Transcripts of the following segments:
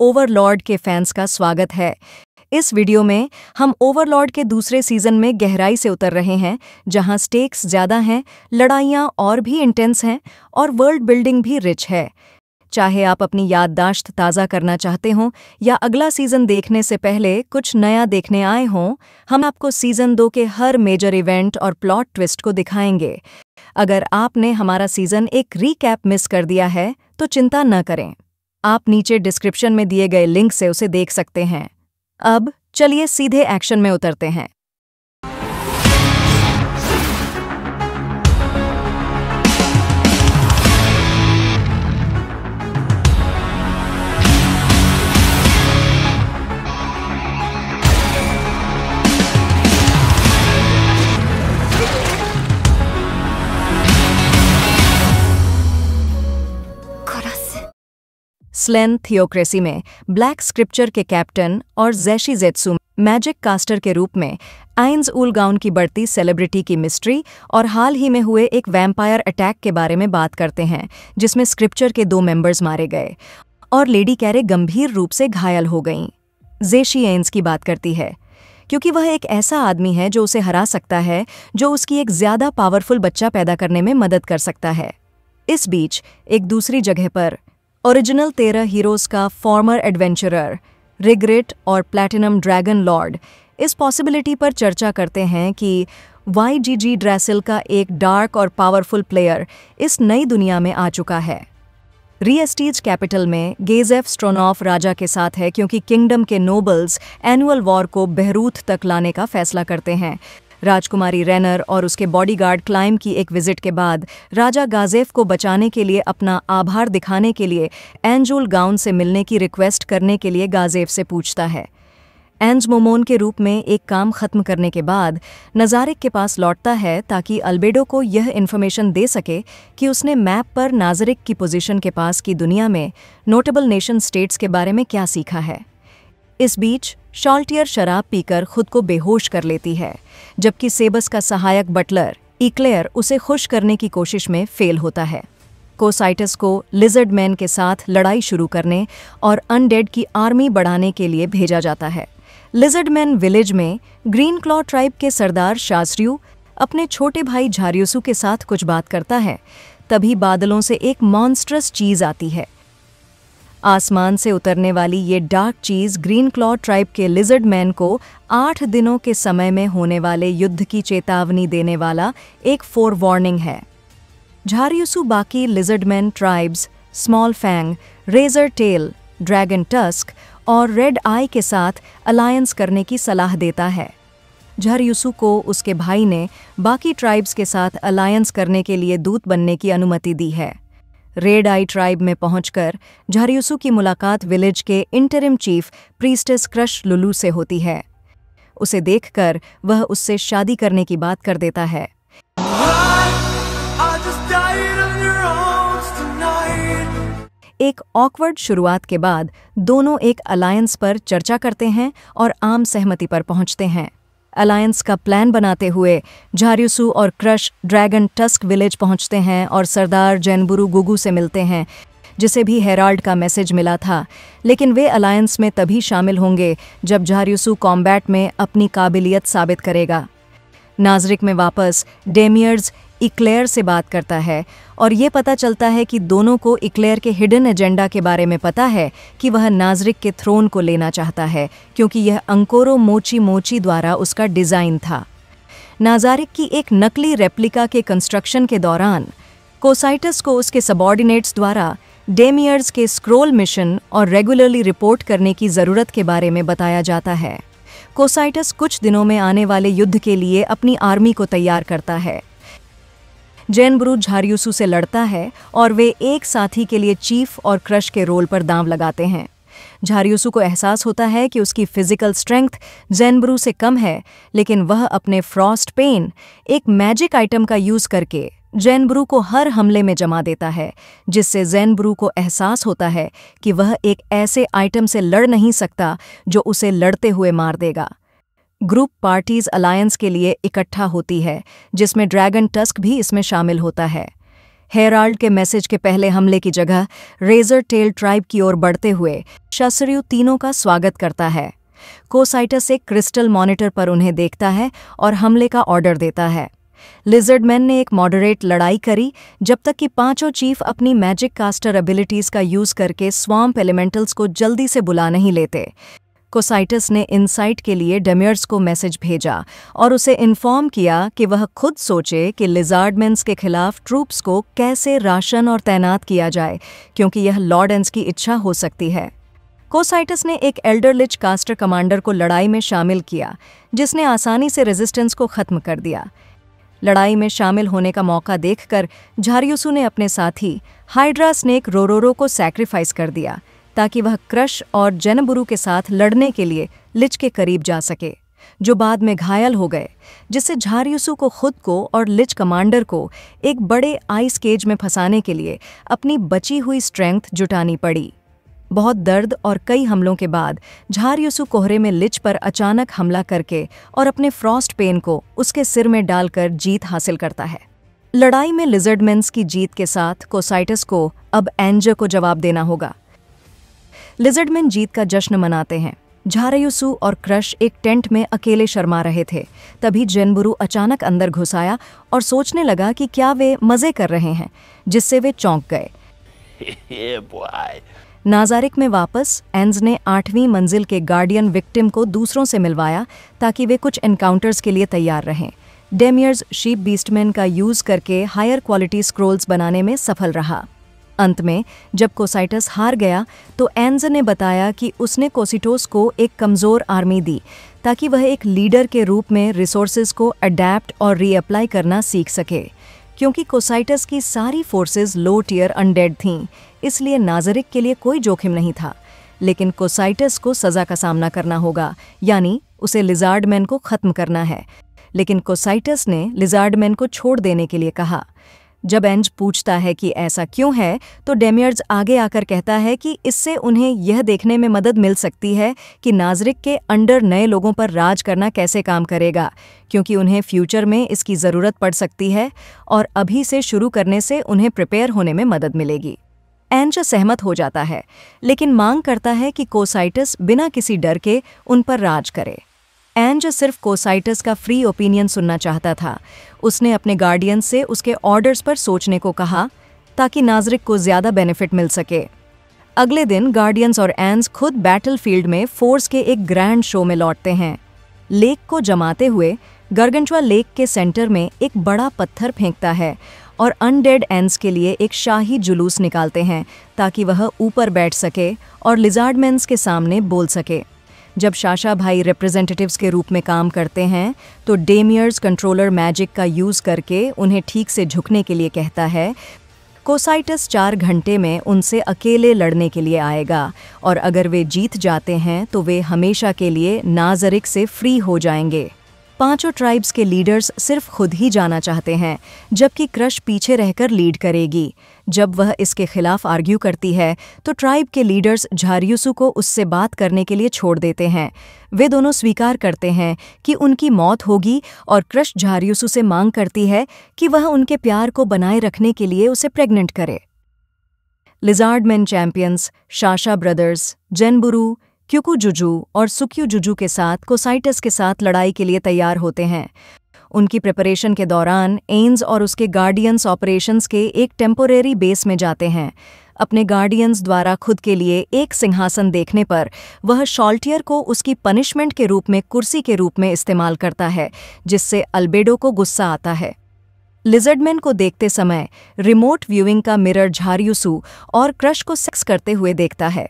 Overlord के fans का स्वागत है इस वीडियो में हम ओवरलॉर्ड के दूसरे सीजन में गहराई से उतर रहे हैं जहां स्टेक्स ज़्यादा हैं लड़ाइयाँ और भी इंटेंस हैं और वर्ल्ड बिल्डिंग भी रिच है चाहे आप अपनी याददाश्त ताज़ा करना चाहते हों या अगला सीज़न देखने से पहले कुछ नया देखने आए हों हम आपको सीज़न दो के हर मेजर इवेंट और प्लॉट ट्विस्ट को दिखाएंगे अगर आपने हमारा सीज़न एक रीकैप मिस कर दिया है तो चिंता न करें आप नीचे डिस्क्रिप्शन में दिए गए लिंक से उसे देख सकते हैं अब चलिए सीधे एक्शन में उतरते हैं स्लेन थियोक्रेसी में ब्लैक स्क्रिप्चर के कैप्टन और जैशी जेत्सु मैजिक कास्टर के रूप में आइंस उलगाउन की बढ़ती सेलिब्रिटी की मिस्ट्री और हाल ही में हुए एक वैम्पायर अटैक के बारे में बात करते हैं जिसमें स्क्रिप्चर के दो मेंबर्स मारे गए और लेडी कैरे गंभीर रूप से घायल हो गईं जेशी एंस की बात करती है क्योंकि वह एक ऐसा आदमी है जो उसे हरा सकता है जो उसकी एक ज़्यादा पावरफुल बच्चा पैदा करने में मदद कर सकता है इस बीच एक दूसरी जगह पर ओरिजिनल तेरह हीरोज का फॉर्मर एडवेंचरर रिग्रेट और प्लैटिनम ड्रैगन लॉर्ड इस पॉसिबिलिटी पर चर्चा करते हैं कि वाई जी जी ड्रेसिल का एक डार्क और पावरफुल प्लेयर इस नई दुनिया में आ चुका है रीएसटीज कैपिटल में गेजेफ स्ट्रोनॉफ राजा के साथ है क्योंकि किंगडम के नोबल्स एनुअल वॉर को बहरूत तक लाने का फैसला करते हैं राजकुमारी रैनर और उसके बॉडीगार्ड क्लाइम की एक विजिट के बाद राजा गाजेफ को बचाने के लिए अपना आभार दिखाने के लिए एंजुल गाउन से मिलने की रिक्वेस्ट करने के लिए गाजेफ से पूछता है एंज मोमोन के रूप में एक काम खत्म करने के बाद नजारिक के पास लौटता है ताकि अल्बेडो को यह इन्फॉर्मेशन दे सके कि उसने मैप पर नाजरिक की पोजीशन के पास की दुनिया में नोटेबल नेशन स्टेट्स के बारे में क्या सीखा है इस बीच शॉल्टियर शराब पीकर खुद को बेहोश कर लेती है जबकि सेबस का सहायक बटलर इक्लेयर उसे खुश करने की कोशिश में फेल होता है कोसाइटस को लिजर्ड मैन के साथ लड़ाई शुरू करने और अनडेड की आर्मी बढ़ाने के लिए भेजा जाता है लिजर्ड मैन विलेज में ग्रीन क्लॉ ट्राइब के सरदार शास्त्रियु अपने छोटे भाई झारियूसू के साथ कुछ बात करता है तभी बादलों से एक मॉन्स्ट्रस चीज आती है आसमान से उतरने वाली ये डार्क चीज़ ग्रीन क्लॉ ट्राइब के लिजर्ड मैन को आठ दिनों के समय में होने वाले युद्ध की चेतावनी देने वाला एक फोर वार्निंग है झारियुसु बाकी lizard man tribes small fang razor tail dragon tusk और रेड आई के साथ अलायंस करने की सलाह देता है झर को उसके भाई ने बाकी ट्राइब्स के साथ अलायंस करने के लिए दूत बनने की अनुमति दी है रेड आई ट्राइब में पहुंचकर झारियुसु की मुलाकात विलेज के interim chief priestess Crusch Lulu से होती है उसे देखकर वह उससे शादी करने की बात कर देता है एक ऑकवर्ड शुरुआत के बाद दोनों एक अलायंस पर चर्चा करते हैं और आम सहमति पर पहुंचते हैं अलायंस का प्लान बनाते हुए झारियूसू और क्रश ड्रैगन टस्क विलेज पहुंचते हैं और सरदार जैनबुरु गुगू से मिलते हैं जिसे भी हेराल्ड का मैसेज मिला था लेकिन वे अलायंस में तभी शामिल होंगे जब झारियूसू कॉम्बैट में अपनी काबिलियत साबित करेगा नाजरिक में वापस डेमियर्स इक्लेयर से बात करता है और ये पता चलता है कि दोनों को इक्लेयर के हिडन एजेंडा के बारे में पता है कि वह नाजरिक के थ्रोन को लेना चाहता है क्योंकि यह अंकोरो मोची मोची द्वारा उसका डिज़ाइन था नाजारिक की एक नकली रेप्लिका के कंस्ट्रक्शन के दौरान कोसाइटस को उसके सबॉर्डिनेट्स द्वारा डेमियर्स के स्क्रोल मिशन और रेगुलरली रिपोर्ट करने की ज़रूरत के बारे में बताया जाता है कोसाइटस कुछ दिनों में आने वाले युद्ध के लिए अपनी आर्मी को तैयार करता है जैन ब्रू झारियूसू से लड़ता है और वे एक साथी के लिए चीफ और क्रश के रोल पर दाम लगाते हैं झारियूसू को एहसास होता है कि उसकी फिजिकल स्ट्रेंथ जैनब्रू से कम है लेकिन वह अपने फ्रॉस्ट पेन एक मैजिक आइटम का यूज़ करके जैनब्रू को हर हमले में जमा देता है जिससे जैनब्रू को एहसास होता है कि वह एक ऐसे आइटम से लड़ नहीं सकता जो उसे लड़ते हुए मार देगा ग्रुप पार्टीज अलायंस के लिए इकट्ठा होती है जिसमें ड्रैगन टस्क भी इसमें शामिल होता है हेराल्ड के मैसेज के पहले हमले की जगह रेजर टेल ट्राइब की ओर बढ़ते हुए शस्त्रु तीनों का स्वागत करता है कोसाइटस एक क्रिस्टल मॉनिटर पर उन्हें देखता है और हमले का ऑर्डर देता है लिजर्डमैन ने एक मॉडरेट लड़ाई करी जब तक कि पांचों चीफ अपनी मैजिक कास्टर एबिलिटीज का यूज करके स्वाम्प एलिमेंटल्स को जल्दी से बुला नहीं लेते कोसाइटिस ने इनसाइट के लिए डेमियर्स को मैसेज भेजा और उसे इन्फॉर्म किया कि वह खुद सोचे कि लिजार्डमेंस के खिलाफ ट्रूप्स को कैसे राशन और तैनात किया जाए क्योंकि यह लॉर्डेंस की इच्छा हो सकती है कोसाइटस ने एक एल्डरलिच कास्टर कमांडर को लड़ाई में शामिल किया जिसने आसानी से रेजिस्टेंस को खत्म कर दिया लड़ाई में शामिल होने का मौका देखकर झारियोसू ने अपने साथी हाइड्रा स्नेक रोरोरो को सैक्रिफाइस कर दिया ताकि वह क्रश और जनबुरु के साथ लड़ने के लिए लिच के करीब जा सके जो बाद में घायल हो गए जिससे झारियुसु को खुद को और लिच कमांडर को एक बड़े आइस केज में फंसाने के लिए अपनी बची हुई स्ट्रेंथ जुटानी पड़ी बहुत दर्द और कई हमलों के बाद झारयुसु कोहरे में लिच पर अचानक हमला करके और अपने फ्रॉस्ट पेन को उसके सिर में डालकर जीत हासिल करता है लड़ाई में लिजर्डमेंस की जीत के साथ कोसाइटस को अब एंजर को जवाब देना होगा लिजर्डमैन जीत का जश्न मनाते हैं झारयुसु और क्रश एक टेंट में अकेले शर्मा रहे थे तभी जैनबुरु अचानक अंदर घुस आया और सोचने लगा कि क्या वे मज़े कर रहे हैं जिससे वे चौंक गए नाजारिक में वापस एंज ने आठवीं मंजिल के गार्डियन विक्टिम को दूसरों से मिलवाया ताकि वे कुछ एनकाउंटर्स के लिए तैयार रहें डेमियर्स शीप बीस्टमैन का यूज़ करके हायर क्वालिटी स्क्रोल्स बनाने में सफल रहा अंत में जब कोसाइटस हार गया तो एन्ज ने बताया कि उसने कोसिटोस को एक कमज़ोर आर्मी दी ताकि वह एक लीडर के रूप में रिसोर्सेज को अडेप्ट और रीअप्लाई करना सीख सके क्योंकि कोसाइटस की सारी फोर्सेस लो टीयर अनडेड थीं इसलिए नाजरिक के लिए कोई जोखिम नहीं था लेकिन कोसाइटस को सज़ा का सामना करना होगा यानी उसे लिजार्ड मैन को ख़त्म करना है लेकिन कोसाइटस ने लिजार्ड मैन को छोड़ देने के लिए कहा जब एंज पूछता है कि ऐसा क्यों है तो डेमियर्ज आगे आकर कहता है कि इससे उन्हें यह देखने में मदद मिल सकती है कि नाजरिक के अंडर नए लोगों पर राज करना कैसे काम करेगा क्योंकि उन्हें फ्यूचर में इसकी ज़रूरत पड़ सकती है और अभी से शुरू करने से उन्हें प्रिपेयर होने में मदद मिलेगी एंज सहमत हो जाता है लेकिन मांग करता है कि कोसाइटिस बिना किसी डर के उन पर राज करे एन जो सिर्फ कोसाइटस का फ्री ओपिनियन सुनना चाहता था उसने अपने गार्डियन से उसके ऑर्डर्स पर सोचने को कहा ताकि नाजरिक को ज़्यादा बेनिफिट मिल सके अगले दिन गार्डियंस और एंस खुद बैटलफील्ड में फोर्स के एक ग्रैंड शो में लौटते हैं लेक को जमाते हुए गर्गनचुआ लेक के सेंटर में एक बड़ा पत्थर फेंकता है और अनडेड एंस के लिए एक शाही जुलूस निकालते हैं ताकि वह ऊपर बैठ सके और लिजार्डमेंस के सामने बोल सके जब शाशा भाई रिप्रेजेंटेटिव्स के रूप में काम करते हैं तो डेमियर्स कंट्रोलर मैजिक का यूज़ करके उन्हें ठीक से झुकने के लिए कहता है कोसाइटस चार घंटे में उनसे अकेले लड़ने के लिए आएगा और अगर वे जीत जाते हैं तो वे हमेशा के लिए नाजरिक से फ्री हो जाएंगे पांचों ट्राइब्स के लीडर्स सिर्फ खुद ही जाना चाहते हैं जबकि क्रश पीछे रहकर लीड करेगी जब वह इसके खिलाफ आर्ग्यू करती है तो ट्राइब के लीडर्स झारियुसु को उससे बात करने के लिए छोड़ देते हैं वे दोनों स्वीकार करते हैं कि उनकी मौत होगी और क्रश झारियूसू से मांग करती है कि वह उनके प्यार को बनाए रखने के लिए उसे प्रेग्नेंट करे lizardman champions Shasha brothers Zenberu Kyuku Zuzu और सुक्यू जुजू के साथ कोसाइटस के साथ लड़ाई के लिए तैयार होते हैं उनकी प्रिपरेशन के दौरान एन्स और उसके गार्डियंस ऑपरेशंस के एक टेम्पोरेरी बेस में जाते हैं अपने गार्डियंस द्वारा खुद के लिए एक सिंहासन देखने पर वह शॉल्टियर को उसकी पनिशमेंट के रूप में कुर्सी के रूप में इस्तेमाल करता है जिससे अल्बेडो को गुस्सा आता है लिजर्डमैन को देखते समय रिमोट व्यूइंग का मिरर झारयूसू और क्रश को सेक्स करते हुए देखता है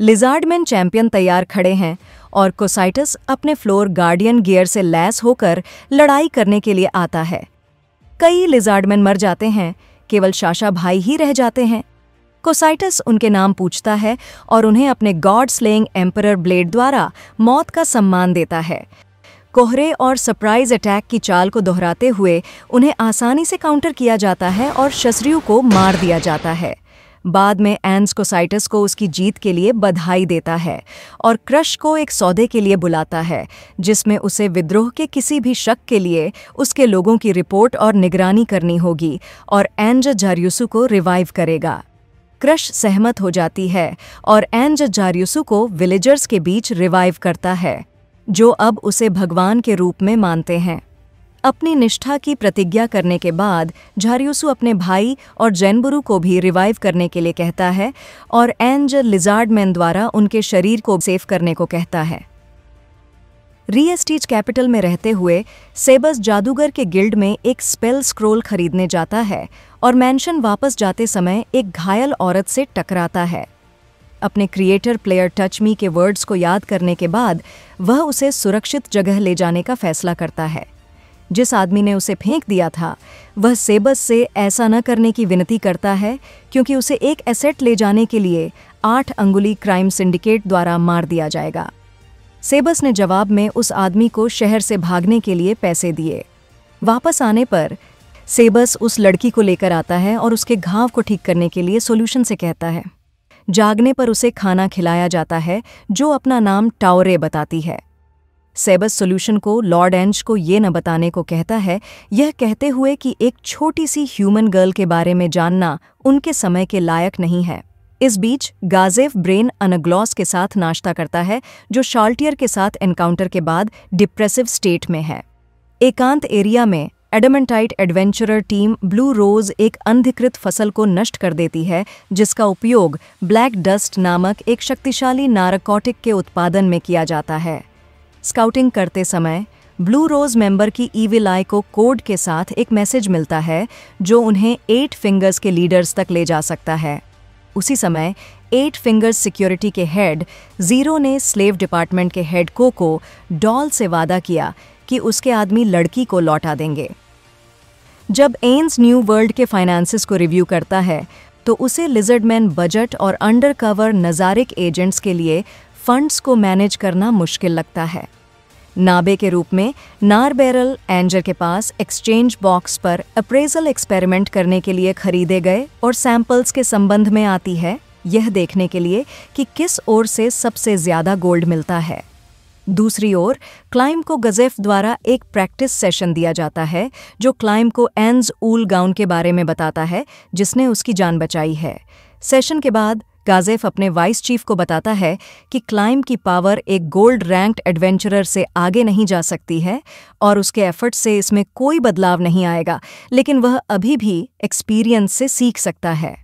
लिजार्डमैन चैंपियन तैयार खड़े हैं और कोसाइटस अपने फ्लोर गार्डियन गियर से लैस होकर लड़ाई करने के लिए आता है कई लिजार्डमैन मर जाते हैं केवल शाशा भाई ही रह जाते हैं कोसाइटस उनके नाम पूछता है और उन्हें अपने गॉड स्लेइंग एम्परर ब्लेड द्वारा मौत का सम्मान देता है कोहरे और सरप्राइज अटैक की चाल को दोहराते हुए उन्हें आसानी से काउंटर किया जाता है और शस्त्रियों को मार दिया जाता है बाद में एंस कोसाइटस को उसकी जीत के लिए बधाई देता है और क्रश को एक सौदे के लिए बुलाता है जिसमें उसे विद्रोह के किसी भी शक के लिए उसके लोगों की रिपोर्ट और निगरानी करनी होगी और एंज जारियुसु को रिवाइव करेगा क्रश सहमत हो जाती है और एंज जारियुसु को विलेजर्स के बीच रिवाइव करता है जो अब उसे भगवान के रूप में मानते हैं अपनी निष्ठा की प्रतिज्ञा करने के बाद झारियोसु अपने भाई और जैनबुरु को भी रिवाइव करने के लिए कहता है और एंज लिजार्डमैन द्वारा उनके शरीर को सेव करने को कहता है रीएस्टीज कैपिटल में रहते हुए सेबस जादूगर के गिल्ड में एक स्पेल स्क्रोल खरीदने जाता है और मैंशन वापस जाते समय एक घायल औरत से टकराता है अपने क्रिएटर प्लेयर टचमी के वर्ड्स को याद करने के बाद वह उसे सुरक्षित जगह ले जाने का फैसला करता है जिस आदमी ने उसे फेंक दिया था वह सेबस से ऐसा न करने की विनती करता है क्योंकि उसे एक एसेट ले जाने के लिए आठ अंगुली क्राइम सिंडिकेट द्वारा मार दिया जाएगा सेबस ने जवाब में उस आदमी को शहर से भागने के लिए पैसे दिए वापस आने पर सेबस उस लड़की को लेकर आता है और उसके घाव को ठीक करने के लिए सोल्यूशन से कहता है जागने पर उसे खाना खिलाया जाता है जो अपना नाम टावरे बताती है सेबस सॉल्यूशन को लॉर्ड एंज को ये न बताने को कहता है यह कहते हुए कि एक छोटी सी ह्यूमन गर्ल के बारे में जानना उनके समय के लायक नहीं है इस बीच गाजेव ब्रेन अनग्लॉस के साथ नाश्ता करता है जो शाल्टियर के साथ एनकाउंटर के बाद डिप्रेसिव स्टेट में है एकांत एरिया में adamantite adventurer team blue rose एक अंधिकृत फसल को नष्ट कर देती है जिसका उपयोग ब्लैक डस्ट नामक एक शक्तिशाली नारकोटिक के उत्पादन में किया जाता है स्काउटिंग करते समय ब्लू रोज मेंबर की ईविल आई को कोड के साथ एक मैसेज मिलता है जो उन्हें एट फिंगर्स के लीडर्स तक ले जा सकता है उसी समय एट फिंगर्स सिक्योरिटी के हेड जीरो ने स्लेव डिपार्टमेंट के हेड को को डॉल से वादा किया कि उसके आदमी लड़की को लौटा देंगे जब एन्स न्यू वर्ल्ड के फाइनेंसिस को रिव्यू करता है तो उसे लिजर्डमैन बजट और अंडरकवर नजारिक एजेंट्स के लिए फंड्स को मैनेज करना मुश्किल लगता है नाबे के रूप में नार बैरल एंजर के पास एक्सचेंज बॉक्स पर अप्रेजल एक्सपेरिमेंट करने के लिए खरीदे गए और सैंपल्स के संबंध में आती है यह देखने के लिए कि किस ओर से सबसे ज़्यादा गोल्ड मिलता है दूसरी ओर क्लाइम को गजेफ द्वारा एक प्रैक्टिस सेशन दिया जाता है जो क्लाइम को एंज ऊल गाउन के बारे में बताता है जिसने उसकी जान बचाई है सेशन के बाद गाजेफ अपने वाइस चीफ को बताता है कि क्लाइम की पावर एक गोल्ड रैंक्ड एडवेंचरर से आगे नहीं जा सकती है और उसके एफर्ट से इसमें कोई बदलाव नहीं आएगा लेकिन वह अभी भी एक्सपीरियंस से सीख सकता है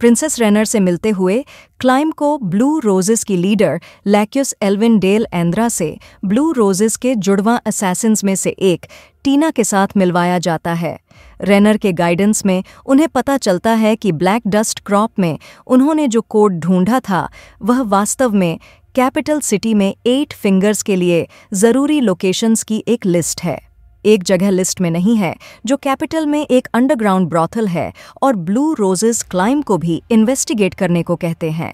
प्रिंसेस रेनर से मिलते हुए क्लाइम को ब्लू रोजेस की leader Lakyus Alvein Dale Aindra से ब्लू रोजेस के जुड़वा असैसिन्स में से एक टीना के साथ मिलवाया जाता है रेनर के गाइडेंस में उन्हें पता चलता है कि ब्लैक डस्ट क्रॉप में उन्होंने जो कोड ढूंढा था वह वास्तव में कैपिटल सिटी में एट फिंगर्स के लिए ज़रूरी लोकेशंस की एक लिस्ट है एक जगह लिस्ट में नहीं है जो कैपिटल में एक अंडरग्राउंड ब्रॉथल है और ब्लू रोजेस क्लाइम को भी इन्वेस्टिगेट करने को कहते हैं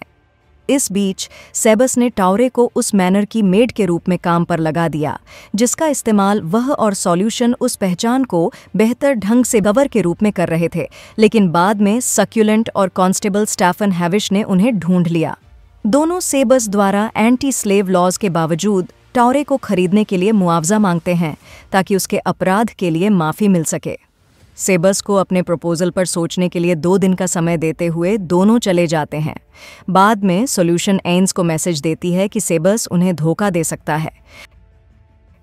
इस बीच सेबस ने टावरे को उस मैनर की मेड के रूप में काम पर लगा दिया जिसका इस्तेमाल वह और सॉल्यूशन उस पहचान को बेहतर ढंग से गवर के रूप में कर रहे थे लेकिन बाद में सक्यूलेंट और कांस्टेबल स्टाफन हैविश ने उन्हें ढूंढ लिया दोनों सेबस द्वारा एंटी स्लेव लॉज के बावजूद टावरे को खरीदने के लिए मुआवजा मांगते हैं ताकि उसके अपराध के लिए माफ़ी मिल सके सेबस को अपने प्रपोजल पर सोचने के लिए दो दिन का समय देते हुए दोनों चले जाते हैं बाद में सोल्यूशन एन्स को मैसेज देती है कि सेबस उन्हें धोखा दे सकता है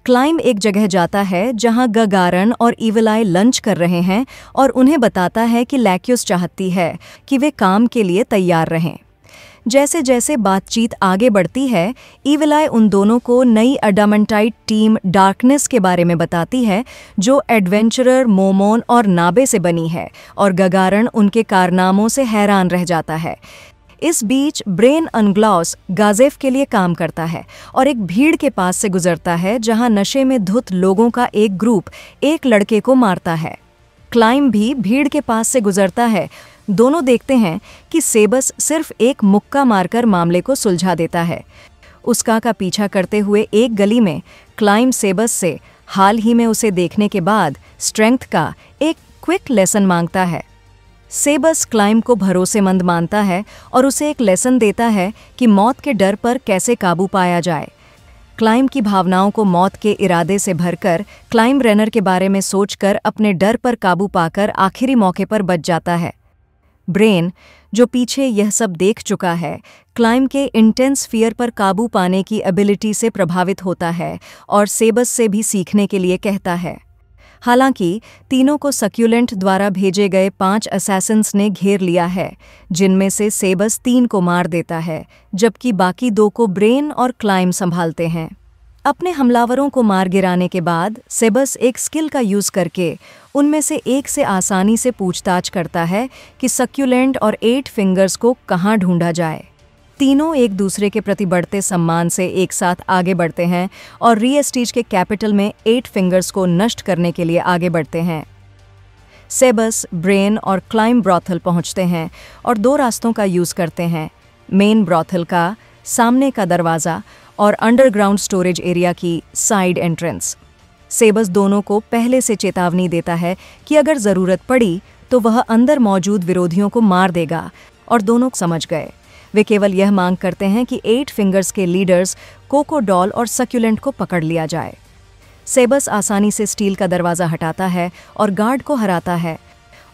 क्लाइम एक जगह जाता है जहां गगारन और इवलाई लंच कर रहे हैं और उन्हें बताता है कि लैक्यूस चाहती है कि वे काम के लिए तैयार रहें जैसे जैसे बातचीत आगे बढ़ती है ईविलाय उन दोनों को नई अडामंटाइट टीम डार्कनेस के बारे में बताती है जो एडवेंचरर मोमोन और नाबे से बनी है और गगारण उनके कारनामों से हैरान रह जाता है इस बीच ब्रेन अनग्लॉस गाजेफ के लिए काम करता है और एक भीड़ के पास से गुजरता है जहां नशे में धुत लोगों का एक ग्रुप एक लड़के को मारता है क्लाइम भी भीड़ के पास से गुजरता है दोनों देखते हैं कि सेबस सिर्फ एक मुक्का मारकर मामले को सुलझा देता है उसका का पीछा करते हुए एक गली में क्लाइम सेबस से हाल ही में उसे देखने के बाद स्ट्रेंथ का एक क्विक लेसन मांगता है सेबस क्लाइम को भरोसेमंद मानता है और उसे एक लेसन देता है कि मौत के डर पर कैसे काबू पाया जाए क्लाइम की भावनाओं को मौत के इरादे से भरकर क्लाइम रनर के बारे में सोचकर अपने डर पर काबू पाकर आखिरी मौके पर बच जाता है ब्रेन जो पीछे यह सब देख चुका है क्लाइम के इंटेंस फियर पर काबू पाने की एबिलिटी से प्रभावित होता है और सेबस से भी सीखने के लिए कहता है हालांकि तीनों को सक्यूलेंट द्वारा भेजे गए पांच असैसन्स ने घेर लिया है जिनमें से सेबस तीन को मार देता है जबकि बाकी दो को ब्रेन और क्लाइम संभालते हैं अपने हमलावरों को मार गिराने के बाद सेबस एक स्किल का यूज़ करके उनमें से एक से आसानी से पूछताछ करता है कि सक्यूलेंट और एट फिंगर्स को कहाँ ढूंढा जाए तीनों एक दूसरे के प्रति बढ़ते सम्मान से एक साथ आगे बढ़ते हैं और रीएस्टीज के कैपिटल में एट फिंगर्स को नष्ट करने के लिए आगे बढ़ते हैं सेबस ब्रेन और क्लाइम ब्रॉथल पहुंचते हैं और दो रास्तों का यूज़ करते हैं मेन ब्रॉथल का सामने का दरवाज़ा और अंडरग्राउंड स्टोरेज एरिया की साइड एंट्रेंस सेबस दोनों को पहले से चेतावनी देता है कि अगर ज़रूरत पड़ी तो वह अंदर मौजूद विरोधियों को मार देगा और दोनों समझ गए वे केवल यह मांग करते हैं कि एट फिंगर्स के लीडर्स कोकोडॉल और सक्यूलेंट को पकड़ लिया जाए सेबस आसानी से स्टील का दरवाज़ा हटाता है और गार्ड को हराता है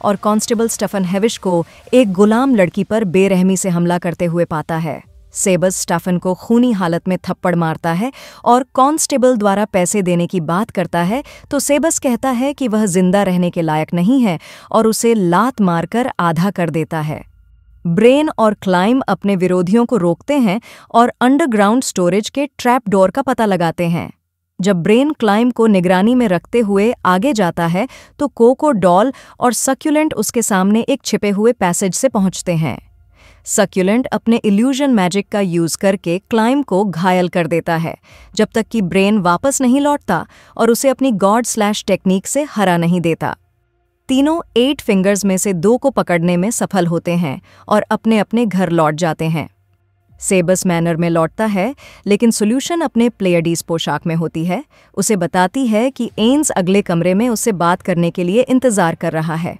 और कांस्टेबल स्टफन हैविश को एक गुलाम लड़की पर बेरहमी से हमला करते हुए पाता है सेबस स्टाफन को खूनी हालत में थप्पड़ मारता है और कांस्टेबल द्वारा पैसे देने की बात करता है तो सेबस कहता है कि वह जिंदा रहने के लायक नहीं है और उसे लात मारकर आधा कर देता है ब्रेन और क्लाइम अपने विरोधियों को रोकते हैं और अंडरग्राउंड स्टोरेज के ट्रैप डोर का पता लगाते हैं जब ब्रेन क्लाइम को निगरानी में रखते हुए आगे जाता है तो कोको डॉल और सक्यूलेंट उसके सामने एक छिपे हुए पैसेज से पहुंचते हैं सक्यूलेंट अपने इल्यूजन मैजिक का यूज़ करके क्लाइम को घायल कर देता है जब तक कि ब्रेन वापस नहीं लौटता और उसे अपनी गॉड स्लैश टेक्निक से हरा नहीं देता तीनों एट फिंगर्स में से दो को पकड़ने में सफल होते हैं और अपने अपने घर लौट जाते हैं सेबस मैनर में लौटता है लेकिन सोल्यूशन अपने प्लेयडीज पोशाक में होती है उसे बताती है कि एन्स अगले कमरे में उससे बात करने के लिए इंतज़ार कर रहा है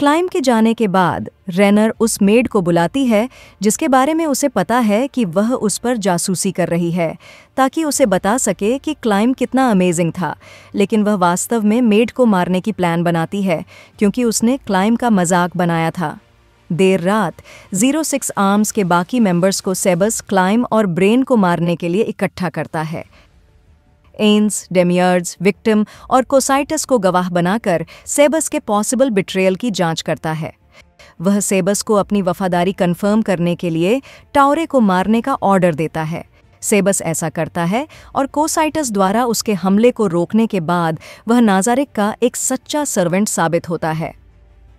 क्लाइम के जाने के बाद रेनर उस मेड को बुलाती है जिसके बारे में उसे पता है कि वह उस पर जासूसी कर रही है ताकि उसे बता सके कि क्लाइम कितना अमेजिंग था लेकिन वह वास्तव में मेड को मारने की प्लान बनाती है क्योंकि उसने क्लाइम का मजाक बनाया था देर रात जीरो सिक्स आर्म्स के बाकी मेंबर्स को सेबस क्लाइम और ब्रेन को मारने के लिए इकट्ठा करता है एन्स डेमियर्स विक्टिम और कोसाइटस को गवाह बनाकर सेबस के पॉसिबल बिट्रेयल की जांच करता है वह सेबस को अपनी वफादारी कंफर्म करने के लिए टावरे को मारने का ऑर्डर देता है सेबस ऐसा करता है और कोसाइटस द्वारा उसके हमले को रोकने के बाद वह नाजारिक का एक सच्चा सर्वेंट साबित होता है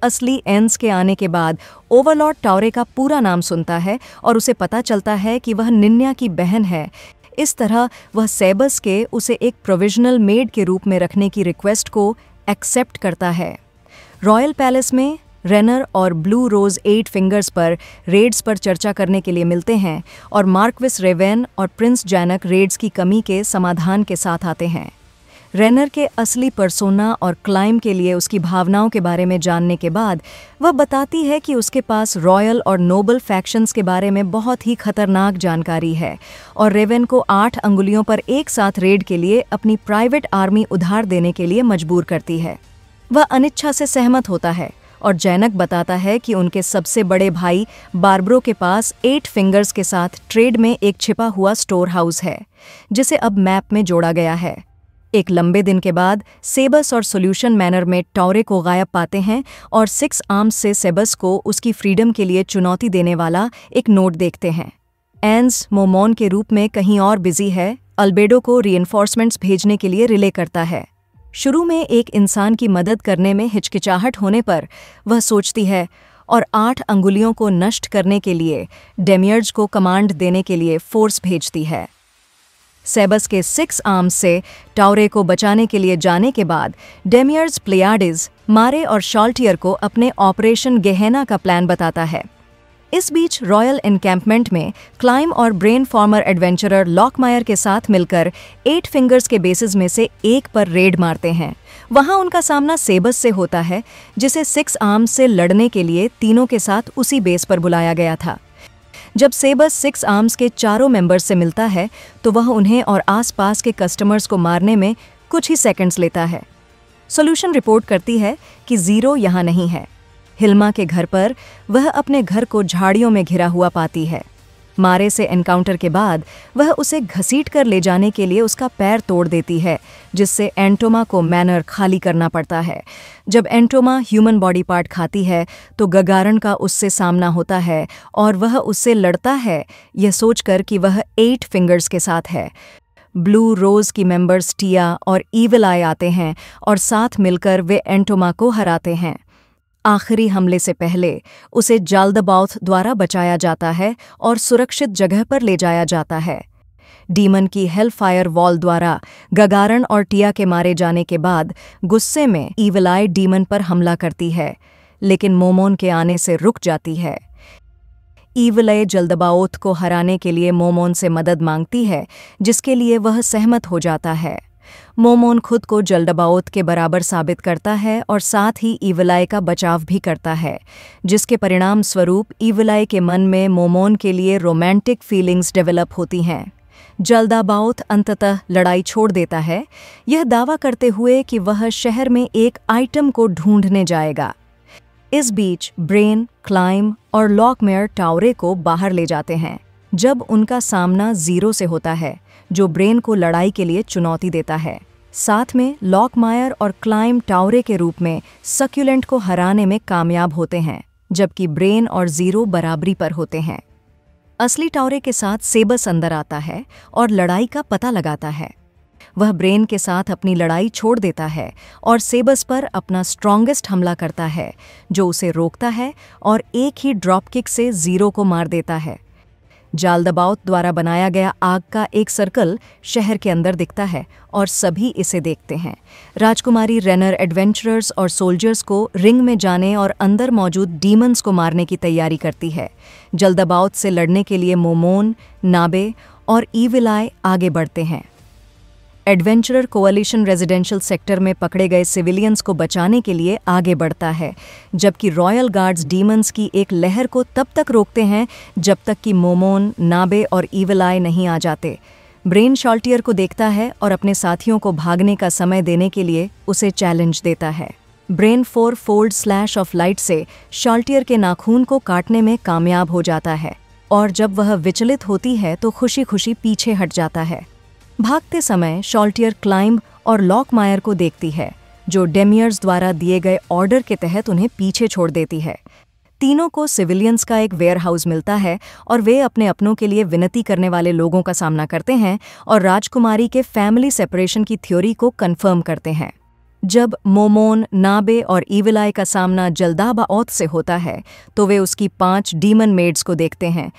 असली एंस के आने के बाद ओवरलॉर्ड टावरे का पूरा नाम सुनता है और उसे पता चलता है कि वह निन्या की बहन है इस तरह वह सेबस के उसे एक प्रोविजनल मेड के रूप में रखने की रिक्वेस्ट को एक्सेप्ट करता है रॉयल पैलेस में रेनर और ब्लू रोज एट फिंगर्स पर रेड्स पर चर्चा करने के लिए मिलते हैं और मार्कविस रेवेन और प्रिंस जैनक रेड्स की कमी के समाधान के साथ आते हैं रेनर के असली परसोना और क्लाइम के लिए उसकी भावनाओं के बारे में जानने के बाद वह बताती है कि उसके पास रॉयल और नोबल फैक्शंस के बारे में बहुत ही खतरनाक जानकारी है और रेवन को आठ अंगुलियों पर एक साथ रेड के लिए अपनी प्राइवेट आर्मी उधार देने के लिए मजबूर करती है वह अनिच्छा से सहमत होता है और जैनक बताता है कि उनके सबसे बड़े भाई बार्ब्रो के पास एट फिंगर्स के साथ ट्रेड में एक छिपा हुआ स्टोर हाउस है जिसे अब मैप में जोड़ा गया है एक लंबे दिन के बाद सेबस और सॉल्यूशन मैनर में टॉरे को गायब पाते हैं और सिक्स आर्म्स से सेबस को उसकी फ्रीडम के लिए चुनौती देने वाला एक नोट देखते हैं एंस मोमोन के रूप में कहीं और बिजी है अल्बेडो को री भेजने के लिए रिले करता है शुरू में एक इंसान की मदद करने में हिचकिचाहट होने पर वह सोचती है और आठ अंगुलियों को नष्ट करने के लिए डेमियर्ज को कमांड देने के लिए फोर्स भेजती है सेबस के सिक्स आर्म से टावरे को बचाने के लिए जाने के बाद डेमियर्स प्लेयाडिस मारे और शॉल्टियर को अपने ऑपरेशन गहना का प्लान बताता है इस बीच रॉयल इनकैम्पमेंट में क्लाइम और ब्रेन फॉर्मर एडवेंचरर लॉकमायर के साथ मिलकर एट फिंगर्स के बेसिस में से एक पर रेड मारते हैं वहां उनका सामना सेबस से होता है जिसे सिक्स आर्म्स से लड़ने के लिए तीनों के साथ उसी बेस पर बुलाया गया था जब सेबस सिक्स आर्म्स के चारों मेंबर्स से मिलता है तो वह उन्हें और आसपास के कस्टमर्स को मारने में कुछ ही सेकंड्स लेता है सॉल्यूशन रिपोर्ट करती है कि ज़ीरो यहाँ नहीं है हिल्मा के घर पर वह अपने घर को झाड़ियों में घिरा हुआ पाती है मारे से एनकाउंटर के बाद वह उसे घसीट कर ले जाने के लिए उसका पैर तोड़ देती है जिससे एंटोमा को मैनर खाली करना पड़ता है जब एंटोमा ह्यूमन बॉडी पार्ट खाती है तो गगारन का उससे सामना होता है और वह उससे लड़ता है यह सोचकर कि वह एट फिंगर्स के साथ है ब्लू रोज़ की मेंबर्स टिया और ईवल आए आते हैं और साथ मिलकर वे एंटोमा को हराते हैं आखिरी हमले से पहले उसे जाल्दबाउथ द्वारा बचाया जाता है और सुरक्षित जगह पर ले जाया जाता है डीमन की हेलफायर वॉल द्वारा गगारन और टिया के मारे जाने के बाद गुस्से में ईवलाई डीमन पर हमला करती है लेकिन मोमोन के आने से रुक जाती है ईवलय जल्दबाओत को हराने के लिए मोमोन से मदद मांगती है जिसके लिए वह सहमत हो जाता है मोमोन खुद को जलडबाओत के बराबर साबित करता है और साथ ही ईवलाई का बचाव भी करता है जिसके परिणाम स्वरूप ईवलाय के मन में मोमोन के लिए रोमांटिक फीलिंग्स डेवलप होती हैं जलदाबाउत अंततः लड़ाई छोड़ देता है यह दावा करते हुए कि वह शहर में एक आइटम को ढूंढने जाएगा इस बीच ब्रेन क्लाइम और लॉकमेयर टावरे को बाहर ले जाते हैं जब उनका सामना जीरो से होता है जो ब्रेन को लड़ाई के लिए चुनौती देता है साथ में लॉकमायर और क्लाइम टावरे के रूप में सक्यूलेंट को हराने में कामयाब होते हैं जबकि ब्रेन और जीरो बराबरी पर होते हैं असली टावरे के साथ सेबस अंदर आता है और लड़ाई का पता लगाता है वह ब्रेन के साथ अपनी लड़ाई छोड़ देता है और सेबस पर अपना स्ट्रॉन्गेस्ट हमला करता है जो उसे रोकता है और एक ही ड्रॉप किक से जीरो को मार देता है जाल दबाव द्वारा बनाया गया आग का एक सर्कल शहर के अंदर दिखता है और सभी इसे देखते हैं राजकुमारी रेनर एडवेंचरर्स और सोल्जर्स को रिंग में जाने और अंदर मौजूद डीमंस को मारने की तैयारी करती है जल दबाव से लड़ने के लिए मोमोन नाबे और ईविलाय आगे बढ़ते हैं एडवेंचरर कोअलिशन रेजिडेंशियल सेक्टर में पकड़े गए सिविलियंस को बचाने के लिए आगे बढ़ता है जबकि रॉयल गार्ड्स डीमंस की एक लहर को तब तक रोकते हैं जब तक कि मोमोन नाबे और ईवलाय नहीं आ जाते ब्रेन शॉल्टियर को देखता है और अपने साथियों को भागने का समय देने के लिए उसे चैलेंज देता है Brain four fold slash of light से शॉल्टियर के नाखून को काटने में कामयाब हो जाता है और जब वह विचलित होती है तो खुशी खुशी पीछे हट जाता है भागते समय शॉल्टियर क्लाइंब और लॉकमायर को देखती है जो डेमियर्स द्वारा दिए गए ऑर्डर के तहत उन्हें पीछे छोड़ देती है तीनों को सिविलियंस का एक वेयरहाउस मिलता है और वे अपने अपनों के लिए विनती करने वाले लोगों का सामना करते हैं और राजकुमारी के फैमिली सेपरेशन की थ्योरी को कन्फर्म करते हैं जब मोमोन नाबे और इविलाय का सामना जल्दाबा औत से होता है तो वे उसकी पांच डीमन मेड्स को देखते हैं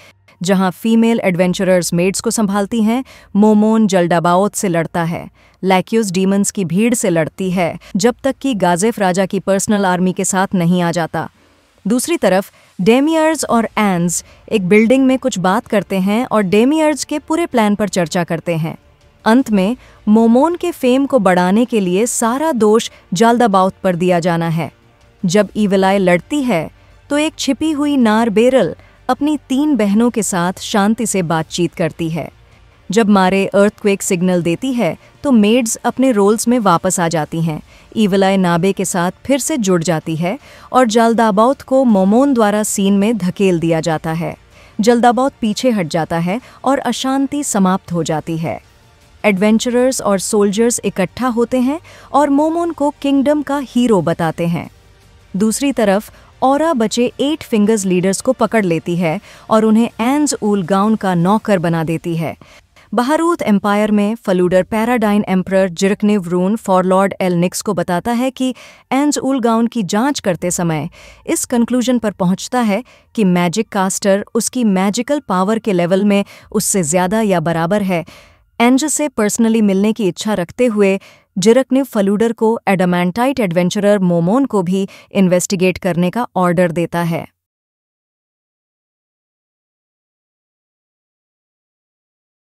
जहां फीमेल एडवेंचरर्स मेड्स को संभालती हैं मोमोन जल्डाबाओत से लड़ता है लैक्यूस डीमंस की भीड़ से लड़ती है जब तक कि गाजेफ राजा की पर्सनल आर्मी के साथ नहीं आ जाता दूसरी तरफ डेमियर्स और एंस एक बिल्डिंग में कुछ बात करते हैं और डेमियर्स के पूरे प्लान पर चर्चा करते हैं अंत में मोमोन के फेम को बढ़ाने के लिए सारा दोष जालदाबाउत पर दिया जाना है जब ईवलाय लड़ती है तो एक छिपी हुई नार बेरल अपनी तीन बहनों के साथ शांति से बातचीत करती है जब मारे अर्थक्वेक सिग्नल देती है तो मेड्स अपने रोल्स में वापस आ जाती हैं ईवलाय नाबे के साथ फिर से जुड़ जाती है और जल्दाबौत को मोमोन द्वारा सीन में धकेल दिया जाता है जल्दाबौत पीछे हट जाता है और अशांति समाप्त हो जाती है एडवेंचरर्स और सोल्जर्स इकट्ठा होते हैं और मोमोन को किंगडम का हीरो बताते हैं दूसरी तरफ और बचे एट फिंगर्स लीडर्स को पकड़ लेती है और उन्हें एंज उल गाउन का नौकर बना देती है बहारूत एम्पायर में फलूडर पैराडाइन एम्प्रर जिरकनिव रून फॉरलॉर्ड एल निक्स को बताता है कि एंज उल गाउन की जांच करते समय इस कंक्लूजन पर पहुंचता है कि मैजिक कास्टर उसकी मैजिकल पावर के लेवल में उससे ज़्यादा या बराबर है एंज से पर्सनली मिलने की इच्छा रखते हुए जिरक ने फलूडर को एडामेंटाइट एडवेंचरर मोमोन को भी इन्वेस्टिगेट करने का ऑर्डर देता है